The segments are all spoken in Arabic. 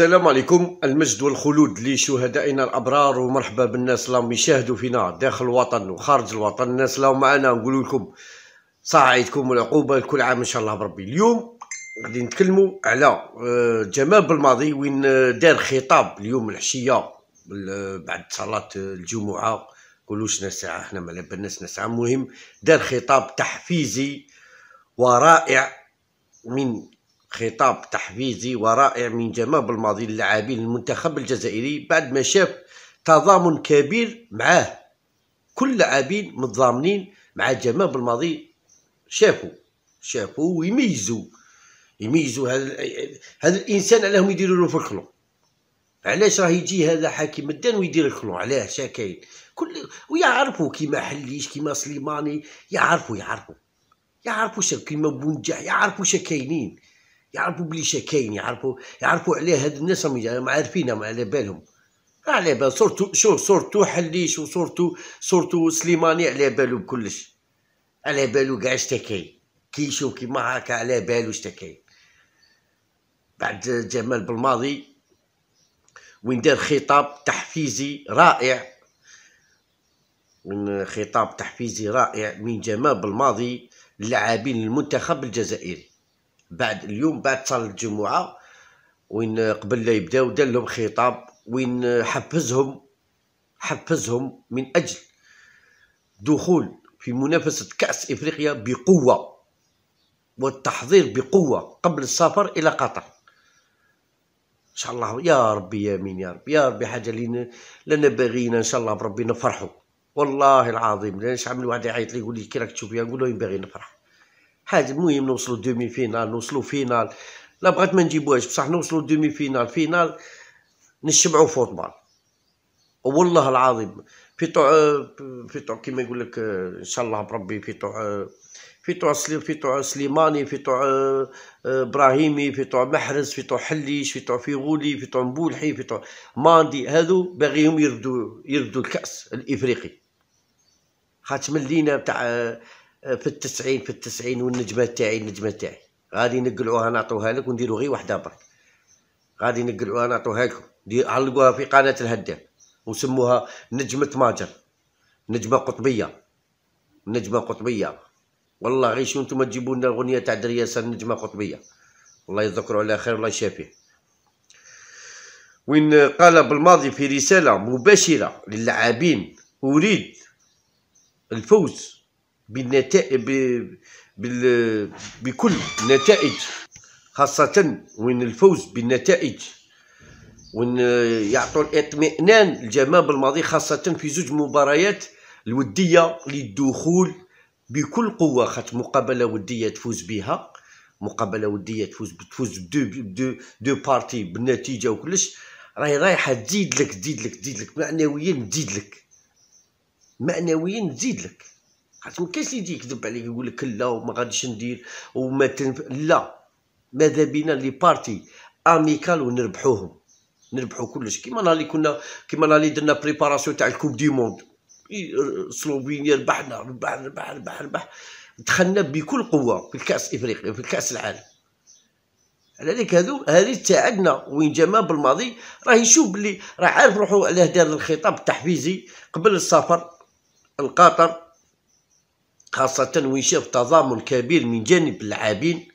السلام عليكم المجد والخلود لشهدائنا الابرار ومرحبا بالناس اللي يشاهدوا فينا داخل الوطن وخارج الوطن الناس اللي معنا نقول لكم صح عيدكم والعقوبه لكل عام ان شاء الله بربي اليوم غادي نتكلموا على آه، جمال بالماضي وين آه، دار خطاب اليوم العشيه بعد صلاه الجمعه قولوا شنا الساعه حنا ما بالنا شنا الساعه المهم دار خطاب تحفيزي ورائع من خطاب تحفيزي ورائع من جمال الماضي للاعبين المنتخب الجزائري بعد ما شاف تضامن كبير معاه كل لاعبين متضامنين مع جمال الماضي شافوا شافوا ويميزوا يميزوا هذا هذا الانسان عليهم يديروا له في الخلو علاش راه يجي هذا حاكم الدان ويدير الخلو علاه كاين كل ويعرفوا كيما حليش كيما سليماني يعرفوا يعرفوا يعرفوا شكيما كيما بونجاح يعرفوا شكاينين يعرفوا بلي شي كاين يعرفوا يعرفوا عليه هاد الناس راهم عارفينها ما على بالهم على بال صورتو شو صورتو حليش وصورتو صورتو سليماني على بالو بكلش على بالو كاع شتا كي كيشوف كيما هاكا على بالو شتا بعد جمال بالماضي وين دار خطاب تحفيزي رائع من خطاب تحفيزي رائع من جمال بالماضي للاعبين المنتخب الجزائري بعد اليوم بعد صلاه الجمعه وين قبل لا يبداو دار لهم خطاب وين حفزهم حفزهم من اجل دخول في منافسه كاس افريقيا بقوه والتحضير بقوه قبل السفر الى قطر ان شاء الله يا ربي يا مين يا ربي يا ربي حاجه لنا لنا باغينا ان شاء الله بربي نفرحوا والله العظيم لانش عمل واحد يعيط لي يقول لي كي راك تشوف نقول له باغي نفرح حاجه المهم نوصلوا دومي فينال نوصلوا فينال لا بغات ما نجيبوهاش بصح نوصلوا دومي فينال فينال نشبعوا فوتبال والله العظيم في طوع في طوع كيما يقول لك ان شاء الله بربي في طوع في طوع في طوع سليماني في طوع ابراهيمي في طوع محرز في طوع حليش في طوع فيغولي في طوع مبولحي في طوع ماندي هذو باغيهم يردوا يردوا الكاس الافريقي خاطش اللينا تاع في التسعين في التسعين والنجمه تاعي النجمه تاعي غادي نقلعوها نعطوها لك ونديرو غير وحده برك غادي نقلعوها نعطوها لكم علقوها في قناه الهداف وسموها نجمه ماجر نجمه قطبيه نجمه قطبيه والله غير شو نتوما تجيبوا لنا الاغنيه تاع درياسه نجمة قطبيه الله يذكره على خير الله يشافيه وين قال بالماضي في رساله مباشره للاعبين اريد الفوز بالنتائج بال... بكل النتائج خاصة وين الفوز بالنتائج وين يعطوا الاطمئنان الجماعة بالماضي خاصة في زوج مباريات الودية للدخول بكل قوة خاطر مقابلة ودية تفوز بها مقابلة ودية تفوز تفوز بدو بدو دو بارتي بالنتيجة وكلش راهي رايحة تزيد لك تزيد لك تزيد لك معنويا تزيد لك معنويا تزيد لك عرفت ما كاينش اللي يجي يكذب عليك يقول لك لا وما غاديش ندير وما تنف... لا ماذا بينا لي بارتي اميكال ونربحوهم نربحو كلش كيما نالي اللي كنا كيما نالي اللي درنا بريباراسيون تاع الكوب دي موند سلوفينيا ربحنا ربح ربح ربح ربح دخلنا بكل قوه في الكاس افريقيا في الكاس العالم على ذلك هذو هذه تاعنا وين جا بالماضي راه يشوف بلي راه عارف روحو علاه دار الخطاب التحفيزي قبل السفر لقطر خاصة وين شاف تضامن كبير من جانب اللاعبين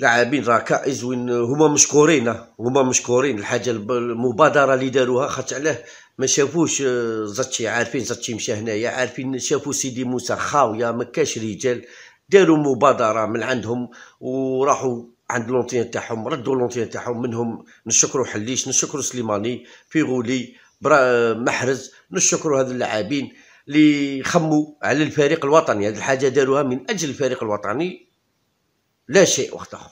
لاعبين ركائز وين هما مشكورين هما مشكورين الحاجه المبادره اللي داروها خاطر علاه ما شافوش آه، زاتشي عارفين زاتشي مشى هنايا عارفين شافو سيدي موسى خاويه ما كاش رجال داروا مبادره من عندهم وراحوا عند لونتيان تاعهم ردوا لونتيان تاعهم منهم نشكروا حليش نشكروا سليماني فيغولي برا محرز نشكروا هاد اللاعبين اللي يخموا على الفريق الوطني هذه الحاجه داروها من اجل الفريق الوطني لا شيء وقت اخر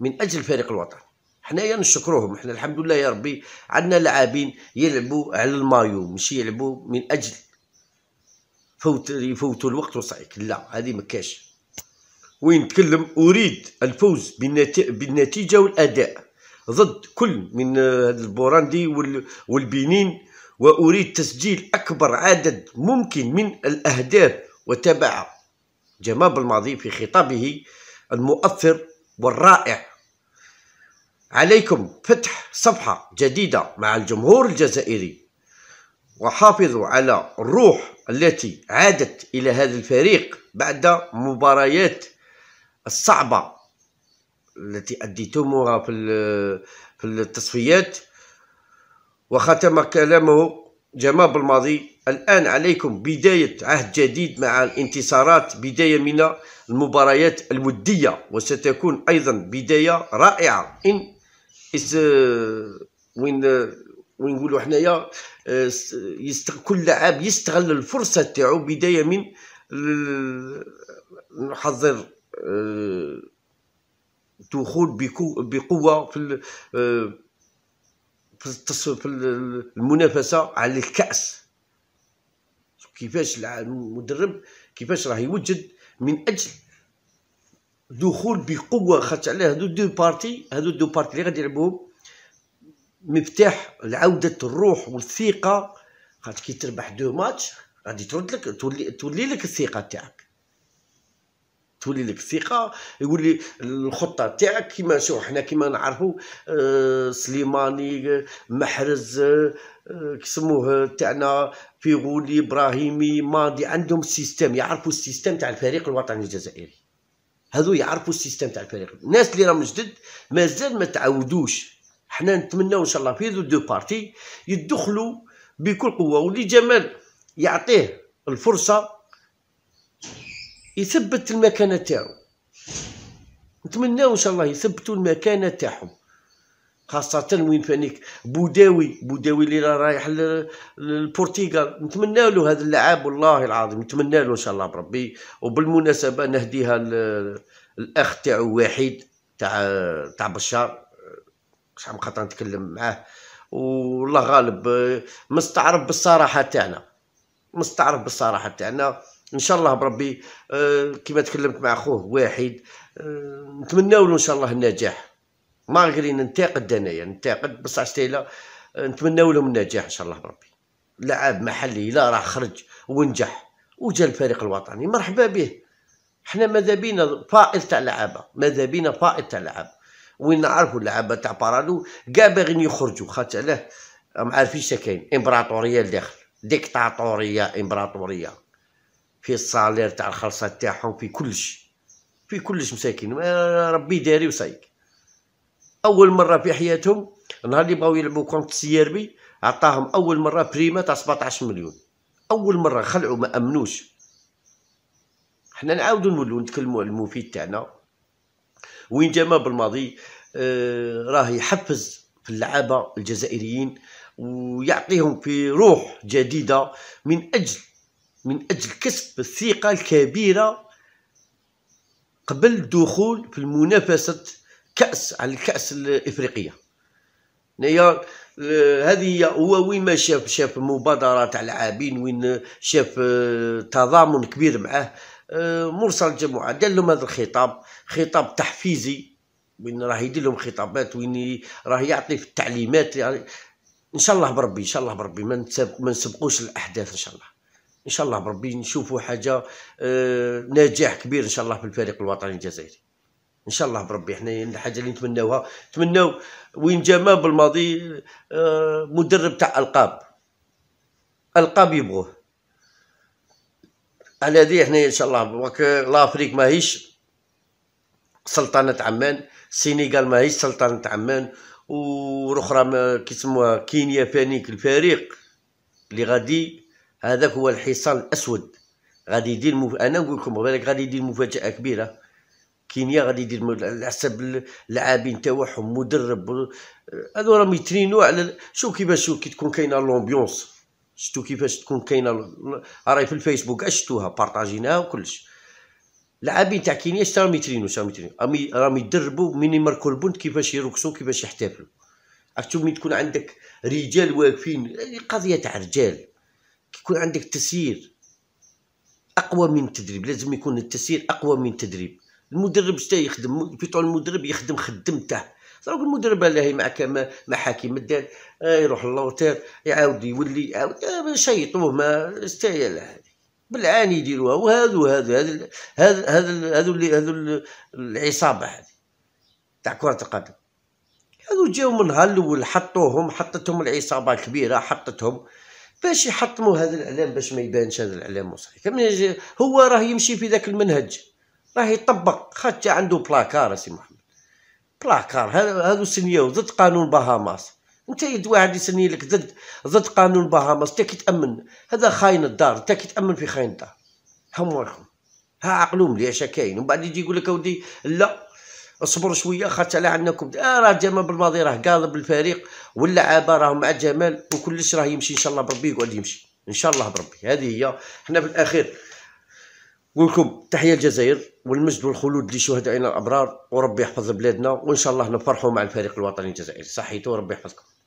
من اجل الفريق الوطني حنايا نشكروهم حنا الحمد لله يا ربي عندنا لاعبين يلعبوا على المايو ماشي يلعبوا من اجل فوت يفوتوا الوقت وصعيك لا هذه ما كاش وين نتكلم اريد الفوز بالنتيجه والاداء ضد كل من البوراندي والبنين وأريد تسجيل أكبر عدد ممكن من الأهداف وتابع جمال الماضي في خطابه المؤثر والرائع عليكم فتح صفحة جديدة مع الجمهور الجزائري وحافظوا على الروح التي عادت إلى هذا الفريق بعد مباريات الصعبة التي أديتموها في التصفيات وختم كلامه جمال بالماضي الآن عليكم بداية عهد جديد مع الانتصارات بداية من المباريات الودية وستكون أيضا بداية رائعة إن إس وين وين نقولوا حنايا كل لاعب يستغل الفرصة تاعو بداية من نحضر آه، دخول بقوة في في المنافسه على الكاس كيفاش المدرب كيفاش راه يوجد من اجل دخول بقوه خاطر على هادو دو بارتي هادو دو بارتي اللي غادي يلعبوهم مفتاح لعوده الروح والثقه خاطر كي تربح دو ماتش غادي ترد لك تولي تولي لك الثقه تاعك تولي لك الثقه يولي الخطه تاعك كيما شوف حنا كيما نعرفوا آه، سليماني آه، محرز آه، كيسموه كسموه تاعنا فيغولي ابراهيمي ماضي عندهم سيستم يعرفوا السيستم تاع الفريق الوطني الجزائري هذو يعرفوا السيستم تاع الفريق الناس اللي راهم جدد مازال ما تعودوش حنا نتمناو ان شاء الله في ذو دو بارتي يدخلوا بكل قوه واللي جمال يعطيه الفرصه يثبت المكانه تاعو نتمناو ان شاء الله يثبتوا المكانه تاعهم خاصة وين فانيك بوداوي بوداوي اللي راه رايح للبرتغال نتمنى له هذا اللعاب والله العظيم نتمنى له ان شاء الله بربي وبالمناسبة نهديها الاخ تاعو واحد تاع تاع بشار شحال من خاطر نتكلم معاه والله غالب مستعرب بالصراحة تاعنا مستعرف بالصراحه تاعنا ان شاء الله بربي آه، كما تكلمت مع اخوه واحد آه، نتمنوا له ان شاء الله النجاح غيرين ننتقد انايا يعني ننتقد بصح ستيلا آه، نتمنوا لهم النجاح ان شاء الله بربي لعاب محلي لا راه خرج ونجح وجا الفريق الوطني مرحبا به حنا ماذا بينا فائض تاع لعابه ماذا بينا فائض تاع لعابه وين نعرفوا اللعابه تاع بارادو كاع باغيين يخرجوا خاطر علاه ما عارفينش كاين امبراطوريه لداخل ديكتاتوريه امبراطوريه في الصالير تاع الخلصه تاعهم في كلش في كلش مساكين ربي داري وسايك اول مره في حياتهم نهار اللي بغاو يلعبوا كونت سيربي عطاهم اول مره بريمه تاع 17 مليون اول مره خلعوا ما امنوش حنا نعاودوا نولوا نتكلموا على المفيد تاعنا وين جا بالماضي آه راه يحفز في اللعابه الجزائريين ويعطيهم في روح جديدة من أجل من أجل كسب الثقة الكبيرة قبل الدخول في المنافسة كأس على الكأس الإفريقية هي هذه هو وين ما شاف شاف مبادرة تاع لاعبين وين شاف آه، تضامن كبير معاه آه، مرسل الجمعه قال لهم هذا الخطاب خطاب تحفيزي وين راه يدير لهم خطابات وين راه يعطي في التعليمات يعني ان شاء الله بربي ان شاء الله بربي ما ما نسبقوش الاحداث ان شاء الله ان شاء الله بربي نشوفوا حاجه آه، نجاح كبير ان شاء الله في الفريق الوطني الجزائري ان شاء الله بربي حنا الحاجه اللي نتمناوها نتمناو وين جا بالماضي آه، مدرب تاع القاب القاب يبغوه على هذه حنا ان شاء الله برك لافريك ماهيش سلطنه عمان السنغال ماهيش سلطنه عمان والاخرى كيسموها كينيا فانيك الفريق اللي غادي هذاك هو الحصان الاسود غادي يدير مف... انا نقول لكم بالك غادي يدير مفاجاه كبيره كينيا غادي يدير على حسب اللاعبين تاعهم مدرب هذو راهم يترينوا على شوف كيفاش كي تكون كاينه لومبيونس شتو كيفاش تكون كاينه راهي في الفيسبوك اشتوها بارطاجيناها وكلش لاعبين تاع كينيا شتا راهم يترينو شتا راهم يدربو من يمركو البنت كيفاش يرقصوا كيفاش يحتفلو عرفتو من تكون عندك رجال واقفين قضيه تاع رجال كيكون عندك تسيير اقوى من التدريب لازم يكون التسيير اقوى من التدريب المدرب شتا يخدم بيطون المدرب يخدم خدمته دروك المدرب الله كما ما حاكم الدار آه، يروح للوتير يعاود يولي يعاود آه، شيطوه ما استاهل بالعاني يديروها وهذو هذو هذو هذو هذو هذو العصابه هذه تاع كره القدم هذو جاو من نهار الاول حطوهم حطتهم العصابه الكبيره حطتهم باش يحطموا هذا الاعلام باش ما يبانش هذا الاعلام وصحيح هو راه يمشي في ذاك المنهج راه يطبق خاطر عنده بلاكار سي محمد بلاكار هذو سنيو ضد قانون باهاماس انت يدوي واحد يسني لك ضد ضد قانون بهامس تكي تامن هذا خاين الدار تكي تامن في خاين الدار هم وراكم ها عقلهم لي اش كاين ومن بعد يجي يقول لك اودي لا اصبر شويه خاطر على عندكم آه راه جمال بالماضي راه قالب الفريق واللعابه راهم مع جمال وكلش راه يمشي ان شاء الله بربي يقعد يمشي ان شاء الله بربي هذه هي حنا في الاخير ولكم تحيه الجزائر والمجد والخلود لشهدائنا الابرار وربي يحفظ بلادنا وان شاء الله نفرحوا مع الفريق الوطني الجزائري صحيتو وربي يحفظكم